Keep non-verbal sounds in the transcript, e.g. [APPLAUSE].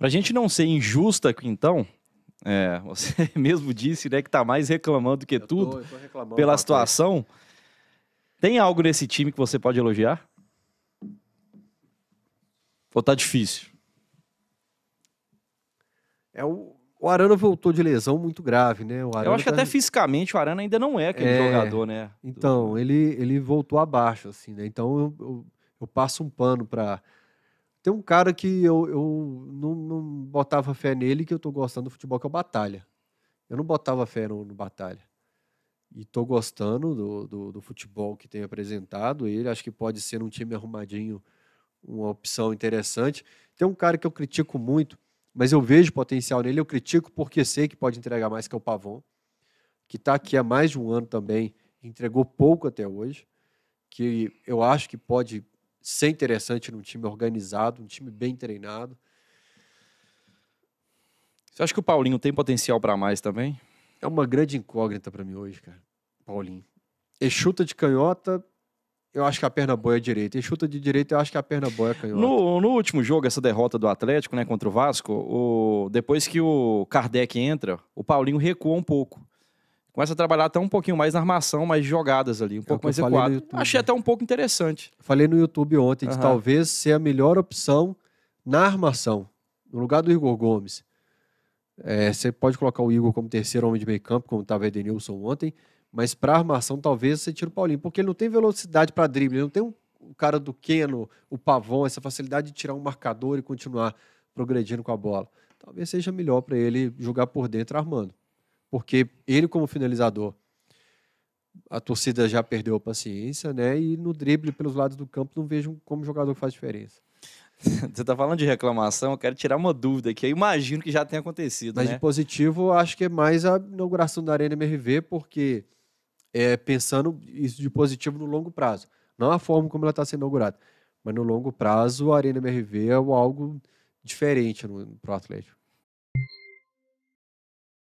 Para a gente não ser injusta, então, é, [LAUGHS] você mesmo disse né, que tá mais reclamando do que eu tudo tô, tô pela situação. Coisa. Tem algo nesse time que você pode elogiar? Ou tá difícil? É o, o Arana voltou de lesão muito grave, né? Eu acho que tá... até fisicamente o Arana ainda não é aquele é... jogador, né? Então, Do... ele, ele voltou abaixo, assim, né? Então eu, eu, eu passo um pano para tem um cara que eu, eu não, não, botava fé nele, que eu tô gostando do futebol, que é o Batalha. Eu não botava fé no, no Batalha. E tô gostando do, do, do, futebol que tem apresentado ele. Acho que pode ser um time arrumadinho uma opção interessante. Tem um cara que eu critico muito, mas eu vejo potencial nele. Eu critico porque sei que pode entregar mais, que é o Pavon, que está aqui há mais de um ano também, entregou pouco até hoje, que eu acho que pode ser interessante num time organizado, um time bem treinado. Você acha que o Paulinho tem potencial para mais também? É uma grande incógnita para mim hoje, cara. Paulinho. Ele chuta de canhota, eu acho que a perna boia é direita. Ele chuta de direita, eu acho que a perna boia é canhota. No, no último jogo, essa derrota do Atlético, né, contra o Vasco, o, depois que o Kardec entra, o Paulinho recua um pouco começa a trabalhar até um pouquinho mais na armação, mais jogadas ali, um é pouco mais recuado. Achei até um pouco interessante. Falei no YouTube ontem uhum. de talvez ser a melhor opção na armação, no lugar do Igor Gomes. É, você pode colocar o Igor como terceiro homem de meio campo, como estava o Edenilson ontem, mas para armação talvez você tire o Paulinho, porque ele não tem velocidade para drible, ele não tem um, o cara do Keno, o Pavon, essa facilidade de tirar um marcador e continuar progredindo com a bola. Talvez seja melhor para ele jogar por dentro armando porque ele como finalizador a torcida já perdeu a paciência, né? E no drible pelos lados do campo não vejo como jogador faz diferença. [LAUGHS] Você está falando de reclamação, eu quero tirar uma dúvida que eu imagino que já tenha acontecido. Mas né? de positivo, acho que é mais a inauguração da Arena MRV, porque é, pensando isso de positivo no longo prazo. Não a forma como ela está sendo inaugurada, mas no longo prazo a Arena MRV é algo diferente para o Atlético.